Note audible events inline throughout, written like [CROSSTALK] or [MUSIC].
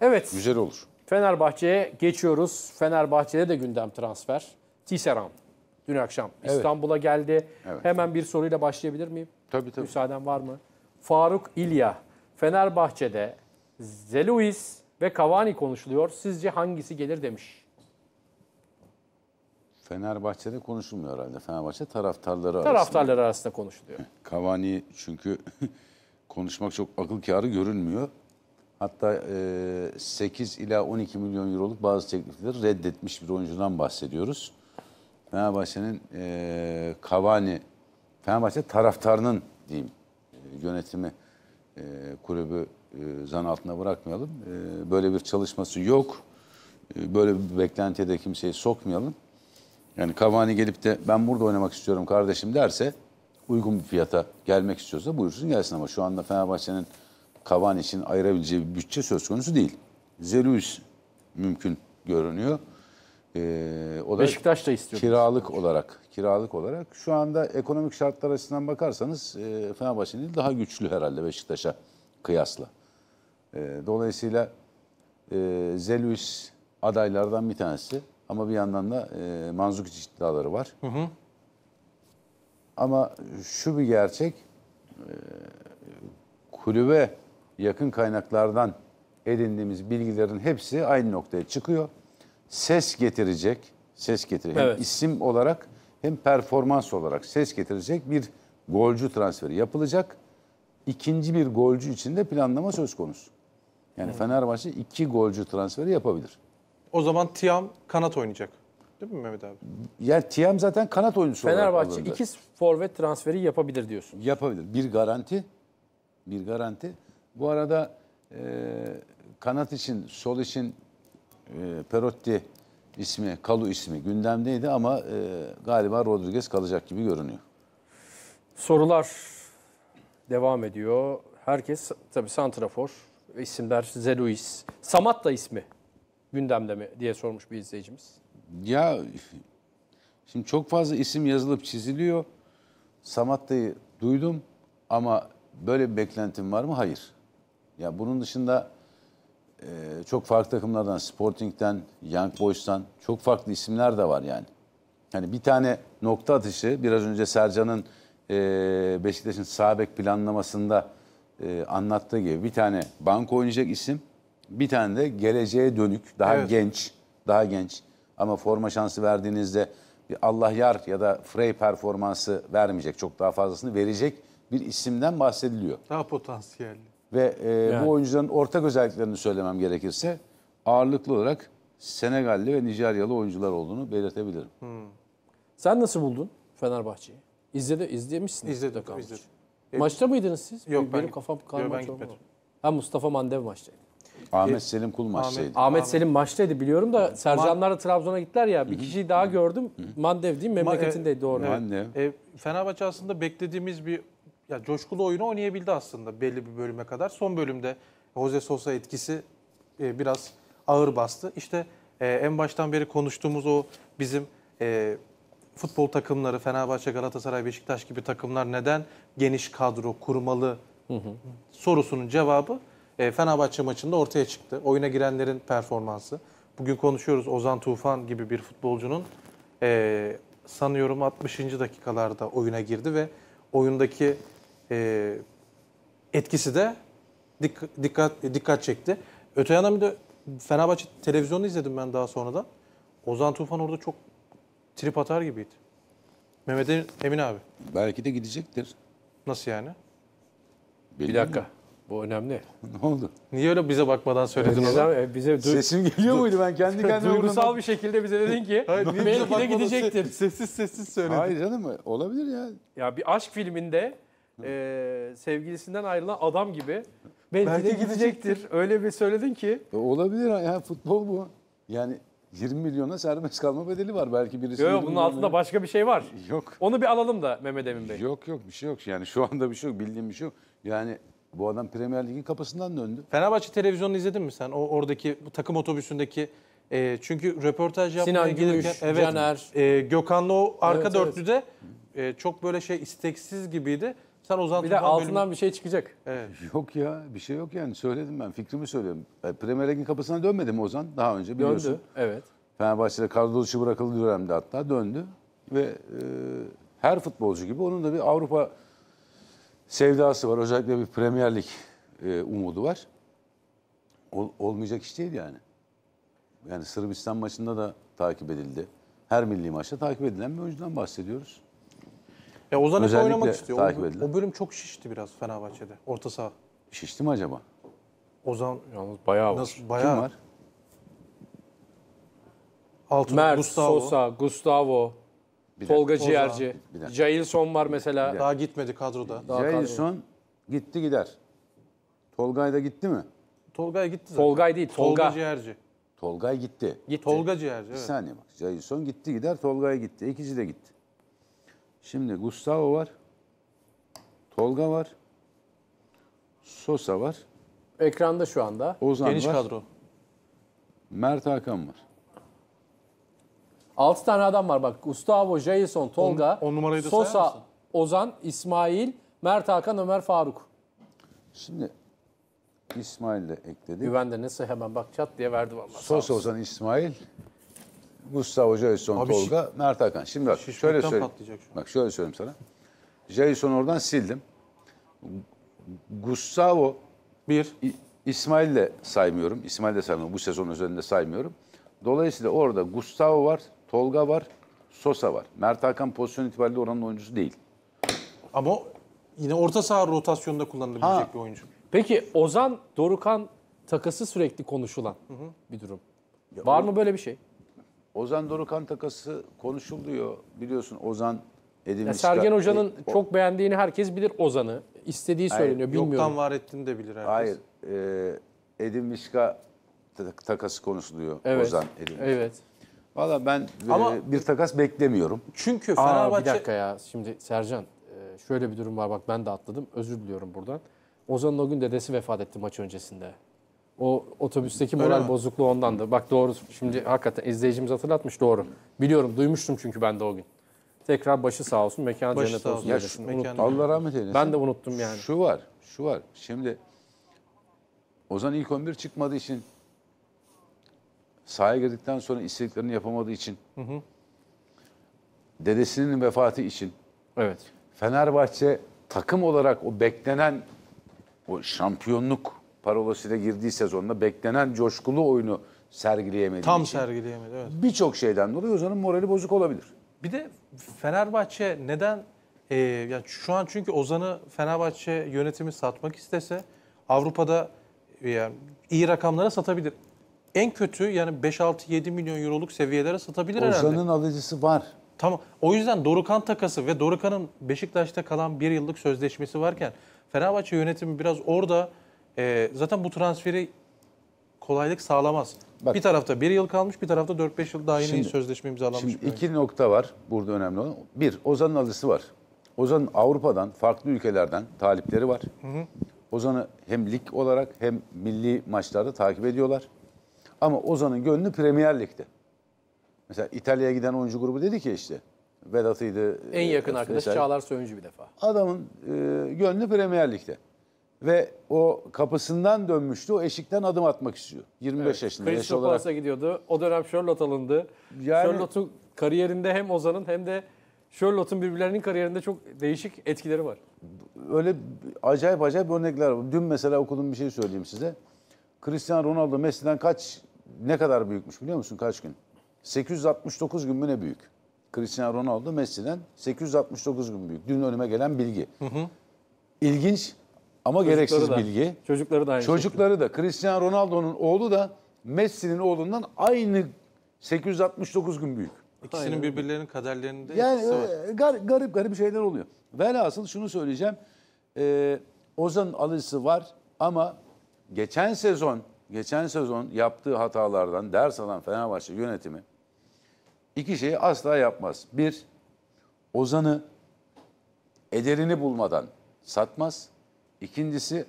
Evet. Güzel olur. Fenerbahçe'ye geçiyoruz. Fenerbahçe'de de gündem transfer. Tisserand dün akşam evet. İstanbul'a geldi. Evet. Hemen bir soruyla başlayabilir miyim? Tabii tabii. Müsaaden var mı? Faruk İlya, Fenerbahçe'de Zeluis ve Cavani konuşuluyor. Sizce hangisi gelir demiş. Fenerbahçe'de konuşulmuyor herhalde. Fenerbahçe taraftarları arasında. Taraftarları arasında konuşuluyor. Cavani çünkü [LAUGHS] konuşmak çok akıl kârı görünmüyor. Hatta e, 8 ila 12 milyon euroluk bazı teklifleri reddetmiş bir oyuncudan bahsediyoruz. Fenerbahçe'nin e, Cavani, Fenerbahçe taraftarının diyeyim e, yönetimi e, kulübü e, zan altına bırakmayalım. E, böyle bir çalışması yok. E, böyle bir beklentiye de kimseyi sokmayalım. Yani Cavani gelip de ben burada oynamak istiyorum kardeşim derse uygun bir fiyata gelmek istiyorsa buyursun gelsin ama şu anda Fenerbahçe'nin Kavan için ayırabileceği bir bütçe söz konusu değil. Zelius mümkün görünüyor. Ee, o da Beşiktaş da istiyor. Kiralık olarak, kiralık olarak şu anda ekonomik şartlar açısından bakarsanız e, Fenerbahçe'nin değil daha güçlü herhalde Beşiktaş'a kıyasla. E, dolayısıyla e, Zelius adaylardan bir tanesi ama bir yandan da e, Manzukic iddiaları var. Hı hı. Ama şu bir gerçek e, kulübe yakın kaynaklardan edindiğimiz bilgilerin hepsi aynı noktaya çıkıyor. Ses getirecek, ses getirecek evet. hem isim olarak hem performans olarak ses getirecek bir golcü transferi yapılacak. İkinci bir golcü için de planlama söz konusu. Yani hmm. Fenerbahçe iki golcü transferi yapabilir. O zaman Tiam kanat oynayacak. Değil mi Mehmet abi? Yani Tiam zaten kanat oyuncusu Fenerbahçe olarak Fenerbahçe iki forvet transferi yapabilir diyorsun. Yapabilir. Bir garanti. Bir garanti. Bu arada e, kanat için, sol için e, Perotti ismi, Kalu ismi gündemdeydi ama e, galiba Rodriguez kalacak gibi görünüyor. Sorular devam ediyor. Herkes tabii Santrafor, isimler Zeluis, Samat da ismi gündemde mi diye sormuş bir izleyicimiz. Ya şimdi çok fazla isim yazılıp çiziliyor. Samatta'yı duydum ama böyle bir beklentim var mı? Hayır. Ya bunun dışında e, çok farklı takımlardan, Sporting'den, Young Boys'tan çok farklı isimler de var yani. Hani bir tane nokta atışı biraz önce Sercan'ın e, Beşiktaş'ın sağ planlamasında e, anlattığı gibi bir tane banko oynayacak isim, bir tane de geleceğe dönük, daha evet. genç, daha genç ama forma şansı verdiğinizde bir Allah yar ya da Frey performansı vermeyecek. Çok daha fazlasını verecek bir isimden bahsediliyor. Daha potansiyelli. Ve e, yani. bu oyuncuların ortak özelliklerini söylemem gerekirse ağırlıklı olarak Senegalli ve Nijeryalı oyuncular olduğunu belirtebilirim. Hmm. Sen nasıl buldun Fenerbahçe'yi? İzledi, izlemişsin. İzledim, izledim. izledim. Maçta mıydınız siz? Yok, Benim ben, kafam karmaşık. Ben gitmedim. Ha Mustafa Mandev maçtaydı. Ahmet Selim Kul maçtaydı. Ahmet, Ahmet Selim maçtaydı biliyorum da evet. Sercanlar da Trabzon'a gittiler ya. Bir kişiyi daha gördüm. Mandev değil mi? E, memleketindeydi doğru. Mandev. E, Fenerbahçe aslında beklediğimiz bir ya coşkulu oyunu oynayabildi aslında belli bir bölüme kadar. Son bölümde Jose Sosa etkisi e, biraz ağır bastı. İşte e, en baştan beri konuştuğumuz o bizim e, futbol takımları Fenerbahçe, Galatasaray, Beşiktaş gibi takımlar neden geniş kadro kurmalı hı hı. sorusunun cevabı e, Fenerbahçe maçında ortaya çıktı. Oyuna girenlerin performansı. Bugün konuşuyoruz Ozan Tufan gibi bir futbolcunun e, sanıyorum 60. dakikalarda oyuna girdi ve oyundaki e, etkisi de dik, dikkat dikkat çekti. Öte yandan bir de Fenerbahçe televizyonu izledim ben daha sonradan. Ozan Tufan orada çok trip atar gibiydi. Mehmet Emin abi. Belki de gidecektir. Nasıl yani? Bir dakika. Bu önemli. ne oldu? Niye öyle bize bakmadan söyledin evet, onu? E, bize Sesim geliyor muydu ben kendi [LAUGHS] kendime? Duygusal oradan... bir şekilde bize dedin ki Hayır, belki de gidecektir. [LAUGHS] Sessiz sessiz söyledin. Hayır canım olabilir ya. Ya bir aşk filminde e, sevgilisinden ayrılan adam gibi. Belki, Belki de gidecektir. Öyle bir söyledin ki. E, olabilir yani futbol bu. Yani 20 milyona serbest kalma bedeli var belki birisi. Yok bunun altında milyon. başka bir şey var. Yok. Onu bir alalım da Mehmet Emin Bey. Yok yok bir şey yok. Yani şu anda bir şey yok. Bildiğim bir şey yok. Yani bu adam Premier Lig'in kapısından döndü. Fenerbahçe televizyonunu izledin mi sen? O oradaki takım otobüsündeki e, çünkü röportaj yapmaya Sinan Gümüş, evet, Caner. E, Gökhan'la o arka evet, dörtlüde evet. E, çok böyle şey isteksiz gibiydi. Sen Ozan Bir de Tufan altından bölümü... bir şey çıkacak. Evet. Yok ya bir şey yok yani söyledim ben fikrimi söylüyorum. E, Premier Lig'in kapısına dönmedi mi Ozan daha önce biliyorsun. Döndü evet. Fenerbahçe'de kadro dışı bırakıldığı dönemde hatta döndü. Ve e, her futbolcu gibi onun da bir Avrupa sevdası var. Özellikle bir Premier Lig e, umudu var. Ol, olmayacak iş değil yani. Yani Sırbistan maçında da takip edildi. Her milli maçta takip edilen bir oyuncudan bahsediyoruz. Ya Ozan hep oynamak istiyor. takip O, o bölüm çok şişti biraz Fenerbahçe'de. Orta saha. Şişti mi acaba? Ozan Yalnız bayağı var. nasıl bayağı Kim var? Altun, Mert, Gustavo. Sosa, Gustavo, Bir Tolga dakika. Ciğerci, Bir var mesela. Daha gitmedi kadroda. Daha gitti gider. Tolgay da gitti mi? Tolga'ya gitti zaten. Tolgay değil, Tolga. Tolga Ciğerci. Tolgay gitti. Gitti. Tolga Ciğerci Bir saniye bak. Jailson gitti gider, Tolgay gitti. İkisi de gitti. Şimdi Gustavo var. Tolga var. Sosa var. Ekranda şu anda. Ozan Geniş var. kadro. Mert Hakan var. 6 tane adam var bak. Gustavo, Jason, Tolga, on, on Sosa, Ozan, İsmail, Mert Hakan, Ömer Faruk. Şimdi İsmail de ekledi. Güven de nasıl hemen bak çat diye verdi vallahi. Sosa, Ozan, İsmail. Gustavo Jason, Abi Tolga, Mert Hakan. Şimdi bak şöyle söyleyeyim. Bak şöyle söyleyeyim sana. Jason oradan sildim. Gustavo bir İsmail de saymıyorum. İsmail de saymıyorum. Bu sezon üzerinde saymıyorum. Dolayısıyla orada Gustavo var, Tolga var, Sosa var. Mert Hakan pozisyon itibariyle oranın oyuncusu değil. Ama yine orta saha rotasyonunda kullanılabilecek ha. bir oyuncu. Peki Ozan Dorukan takası sürekli konuşulan hı hı. bir durum. Ya var o... mı böyle bir şey? Ozan Dorukan takası konuşuluyor. Biliyorsun Ozan edilmiş. Ya Sergen Hoca'nın e, çok beğendiğini herkes bilir Ozan'ı. İstediği Hayır, söyleniyor. Bilmiyorum. Yoktan var ettiğini de bilir herkes. Hayır. E, Edin Mişka takası konuşuluyor evet. Ozan Edin Evet. Valla ben e, Ama, bir takas beklemiyorum. Çünkü Fenerbahçe... Aa, bir dakika ya şimdi Sercan e, şöyle bir durum var bak ben de atladım özür diliyorum buradan. Ozan'ın o gün dedesi vefat etti maç öncesinde. O otobüsteki moral Öyle bozukluğu ondandı. Bak doğru şimdi hakikaten izleyicimiz hatırlatmış doğru. Biliyorum duymuştum çünkü ben de o gün. Tekrar başı sağ olsun mekan Başı cennet olsun. Ya şu- Mekanı- Unuttum. Allah rahmet eylesin. Ben de unuttum yani. Şu var, şu var. Şimdi Ozan ilk 11 çıkmadığı için sahaya girdikten sonra istediklerini yapamadığı için dedesinin vefatı için Evet. Fenerbahçe takım olarak o beklenen o şampiyonluk parolasıyla girdiği sezonda beklenen coşkulu oyunu sergileyemedi. Tam için. sergileyemedi evet. Birçok şeyden dolayı Ozan'ın morali bozuk olabilir. Bir de Fenerbahçe neden e, yani şu an çünkü Ozan'ı Fenerbahçe yönetimi satmak istese Avrupa'da e, yani iyi rakamlara satabilir. En kötü yani 5-6-7 milyon euroluk seviyelere satabilir Ozan'ın herhalde. Ozan'ın alıcısı var. Tamam. O yüzden Dorukan takası ve Dorukan'ın Beşiktaş'ta kalan bir yıllık sözleşmesi varken Fenerbahçe yönetimi biraz orada e, zaten bu transferi kolaylık sağlamaz. Bak, bir tarafta bir yıl kalmış, bir tarafta 4-5 yıl daha yeni şimdi, sözleşme imzalanmış. Şimdi iki nokta var burada önemli olan. Bir, Ozan'ın alısı var. Ozan'ın Avrupa'dan, farklı ülkelerden talipleri var. Hı hı. Ozan'ı hem lig olarak hem milli maçlarda takip ediyorlar. Ama Ozan'ın gönlü Premier Lig'de. Mesela İtalya'ya giden oyuncu grubu dedi ki işte Vedat'ıydı. En yakın e, arkadaş Çağlar Söyüncü bir defa. Adamın e, gönlü Premier Lig'de. Ve o kapısından dönmüştü. O eşikten adım atmak istiyor. 25 evet. yaşında yaş olarak. Pauls'a gidiyordu. O dönem Charlotte alındı. Yani, Charlotte'un kariyerinde hem Ozan'ın hem de Charlotte'un birbirlerinin kariyerinde çok değişik etkileri var. Öyle acayip acayip örnekler var. Dün mesela okudum bir şey söyleyeyim size. Cristiano Ronaldo Messi'den kaç ne kadar büyükmüş biliyor musun kaç gün? 869 gün mü ne büyük? Cristiano Ronaldo Messi'den 869 gün büyük. Dün önüme gelen bilgi. Hı hı. İlginç ama çocukları gereksiz da, bilgi. Çocukları da aynı Çocukları şekilde. da. Cristiano Ronaldo'nun oğlu da Messi'nin oğlundan aynı 869 gün büyük. İkisinin Aynen. birbirlerinin kaderlerinde yani, var. E, gar, garip garip şeyler oluyor. Velhasıl şunu söyleyeceğim. Ee, Ozan'ın alıcısı var ama geçen sezon geçen sezon yaptığı hatalardan ders alan Fenerbahçe yönetimi iki şeyi asla yapmaz. Bir, Ozan'ı ederini bulmadan satmaz. İkincisi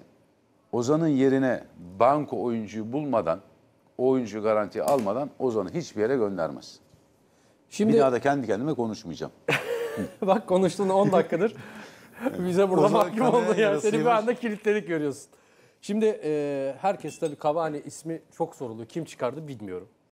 Ozan'ın yerine banko oyuncuyu bulmadan, oyuncu garanti almadan Ozan'ı hiçbir yere göndermez. Şimdi... Bir daha da kendi kendime konuşmayacağım. [LAUGHS] Bak konuştun 10 dakikadır. Bize burada mahkum oldu yani. Seni bir anda kilitledik görüyorsun. Şimdi e, herkes tabii Cavani ismi çok soruluyor. Kim çıkardı bilmiyorum.